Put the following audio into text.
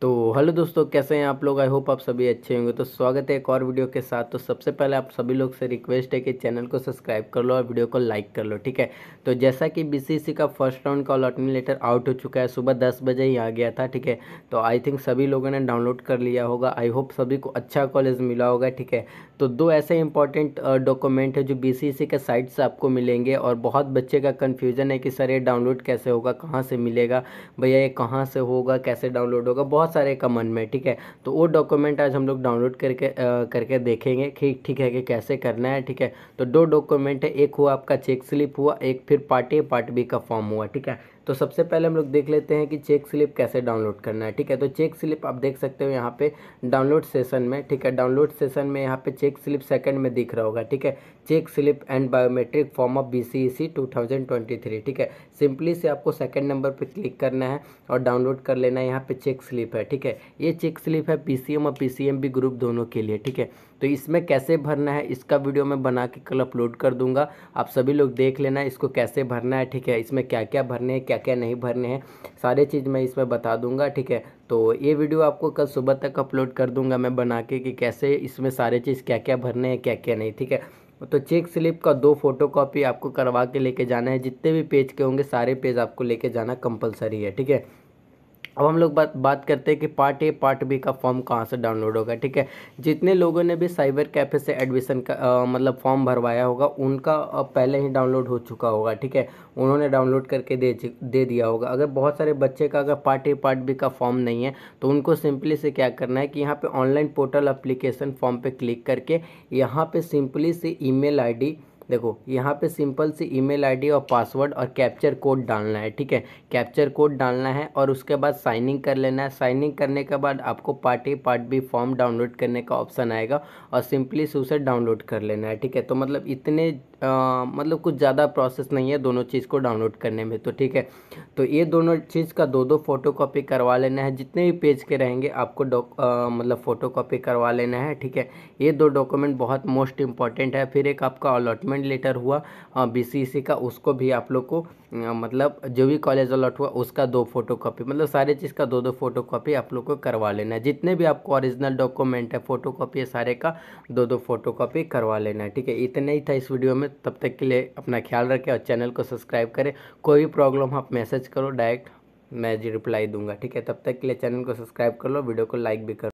तो हेलो दोस्तों कैसे हैं आप लोग आई होप आप सभी अच्छे होंगे तो स्वागत है एक और वीडियो के साथ तो सबसे पहले आप सभी लोग से रिक्वेस्ट है कि चैनल को सब्सक्राइब कर लो और वीडियो को लाइक कर लो ठीक है तो जैसा कि बीसीसी का फर्स्ट राउंड का अलॉटमेंट लेटर आउट हो चुका है सुबह दस बजे ही आ गया था ठीक है तो आई थिंक सभी लोगों ने डाउनलोड कर लिया होगा आई होप सभी को अच्छा कॉलेज मिला होगा ठीक है तो दो ऐसे इंपॉर्टेंट डॉक्यूमेंट है जो बी के साइट से आपको मिलेंगे और बहुत बच्चे का कन्फ्यूजन है कि सर ये डाउनलोड कैसे होगा कहाँ से मिलेगा भैया ये कहाँ से होगा कैसे डाउनलोड होगा बहुत बहुत सारे कमन में ठीक है तो वो डॉक्यूमेंट आज हम लोग डाउनलोड करके आ, करके देखेंगे ठीक ठीक है कि कैसे करना है ठीक है तो दो डॉक्यूमेंट है एक हुआ आपका चेक स्लिप हुआ एक फिर पार्ट ए पार्ट बी का फॉर्म हुआ ठीक है तो सबसे पहले हम लोग देख लेते हैं कि चेक स्लिप कैसे डाउनलोड करना है ठीक है तो चेक स्लिप आप देख सकते हो यहाँ पे डाउनलोड सेशन में ठीक है डाउनलोड सेशन में यहाँ पे चेक स्लिप सेकंड में दिख रहा होगा ठीक है check slip and biometric form of B C C two thousand twenty three ठीक है सिंपली से आपको सेकेंड नंबर पर क्लिक करना है और डाउनलोड कर लेना है यहाँ पे चेक स्लिप है ठीक है ये चेक स्लिप है पी सी एम और पी सी एम ग्रुप दोनों के लिए ठीक है तो इसमें कैसे भरना है इसका वीडियो मैं बना के कल अपलोड कर दूंगा आप सभी लोग देख लेना इसको कैसे भरना है ठीक है इसमें क्या क्या भरने हैं क्या क्या नहीं भरने हैं सारे चीज़ मैं इसमें बता दूंगा ठीक है तो ये वीडियो आपको कल सुबह तक अपलोड कर दूंगा मैं बना के कि कैसे इसमें सारे चीज़ क्या क्या भरने हैं क्या क्या नहीं ठीक है तो चेक स्लिप का दो फोटो कॉपी आपको करवा के लेके जाना है जितने भी पेज के होंगे सारे पेज आपको लेके जाना कंपलसरी है ठीक है अब हम लोग बात बात करते हैं कि पार्ट ए पार्ट बी का फॉर्म कहाँ से डाउनलोड होगा ठीक है जितने लोगों ने भी साइबर कैफे से एडमिशन का आ, मतलब फॉर्म भरवाया होगा उनका पहले ही डाउनलोड हो चुका होगा ठीक है उन्होंने डाउनलोड करके दे दे दिया होगा अगर बहुत सारे बच्चे का अगर पार्ट ए पार्ट बी का फॉर्म नहीं है तो उनको सिंपली से क्या करना है कि यहाँ पर ऑनलाइन पोर्टल अप्लीकेशन फॉर्म पर क्लिक करके यहाँ पर सिंपली से ई मेल देखो यहाँ पे सिंपल से ईमेल आईडी और पासवर्ड और कैप्चर कोड डालना है ठीक है कैप्चर कोड डालना है और उसके बाद साइनिंग कर लेना है साइनिंग करने के बाद आपको part A part B form download करने का ऑप्शन आएगा और सिंपली से उसे डाउनलोड कर लेना है ठीक है तो मतलब इतने आ, मतलब कुछ ज़्यादा प्रोसेस नहीं है दोनों चीज़ को डाउनलोड करने में तो ठीक है तो ये दोनों चीज़ का दो दो फ़ोटो कॉपी करवा लेना है जितने भी पेज के रहेंगे आपको आ, मतलब फ़ोटो कॉपी करवा लेना है ठीक है ये दो डॉक्यूमेंट बहुत मोस्ट इम्पॉर्टेंट है फिर एक आपका अलॉटमेंट लेटर हुआ बी e का उसको भी आप लोग को मतलब जो भी कॉलेज अलॉट हुआ उसका दो फोटो कॉपी मतलब सारे चीज़ का दो दो फोटो कॉपी आप लोग को करवा लेना है जितने भी आपको ओरिजिनल डॉक्यूमेंट है फ़ोटो कॉपी है सारे का दो दो फोटो कॉपी करवा लेना है ठीक है इतना ही था इस वीडियो में तब तक के लिए अपना ख्याल रखें और चैनल को सब्सक्राइब करें कोई भी प्रॉब्लम आप मैसेज करो डायरेक्ट मैं जी रिप्लाई दूंगा ठीक है तब तक के लिए चैनल को सब्सक्राइब कर लो वीडियो को लाइक भी करो